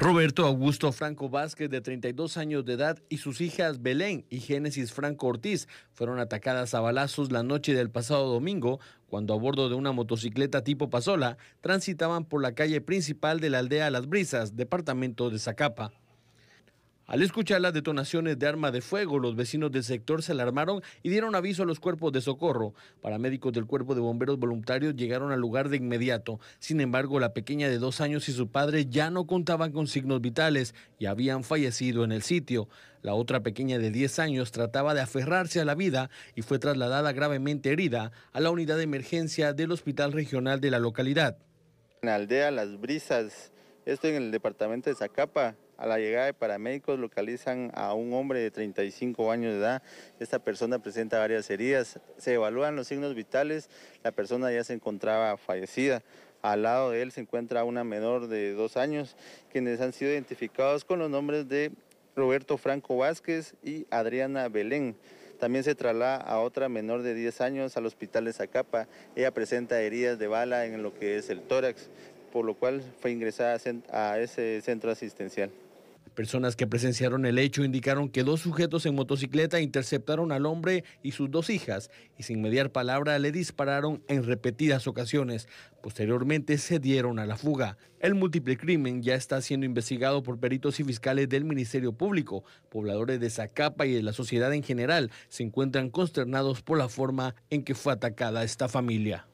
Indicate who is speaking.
Speaker 1: Roberto Augusto Franco Vázquez, de 32 años de edad, y sus hijas Belén y Génesis Franco Ortiz fueron atacadas a balazos la noche del pasado domingo cuando a bordo de una motocicleta tipo Pasola transitaban por la calle principal de la aldea Las Brisas, departamento de Zacapa. Al escuchar las detonaciones de arma de fuego, los vecinos del sector se alarmaron y dieron aviso a los cuerpos de socorro. Paramédicos del cuerpo de bomberos voluntarios llegaron al lugar de inmediato. Sin embargo, la pequeña de dos años y su padre ya no contaban con signos vitales y habían fallecido en el sitio. La otra pequeña de 10 años trataba de aferrarse a la vida y fue trasladada gravemente herida a la unidad de emergencia del Hospital Regional de la localidad.
Speaker 2: En la aldea, las brisas esto en el departamento de Zacapa. A la llegada de paramédicos localizan a un hombre de 35 años de edad. Esta persona presenta varias heridas. Se evalúan los signos vitales. La persona ya se encontraba fallecida. Al lado de él se encuentra una menor de dos años, quienes han sido identificados con los nombres de Roberto Franco Vázquez y Adriana Belén. También se traslada a otra menor de 10 años al hospital de Zacapa. Ella presenta heridas de bala en lo que es el tórax por lo cual fue ingresada a ese centro asistencial.
Speaker 1: Personas que presenciaron el hecho indicaron que dos sujetos en motocicleta interceptaron al hombre y sus dos hijas y sin mediar palabra le dispararon en repetidas ocasiones. Posteriormente se dieron a la fuga. El múltiple crimen ya está siendo investigado por peritos y fiscales del Ministerio Público. Pobladores de Zacapa y de la sociedad en general se encuentran consternados por la forma en que fue atacada esta familia.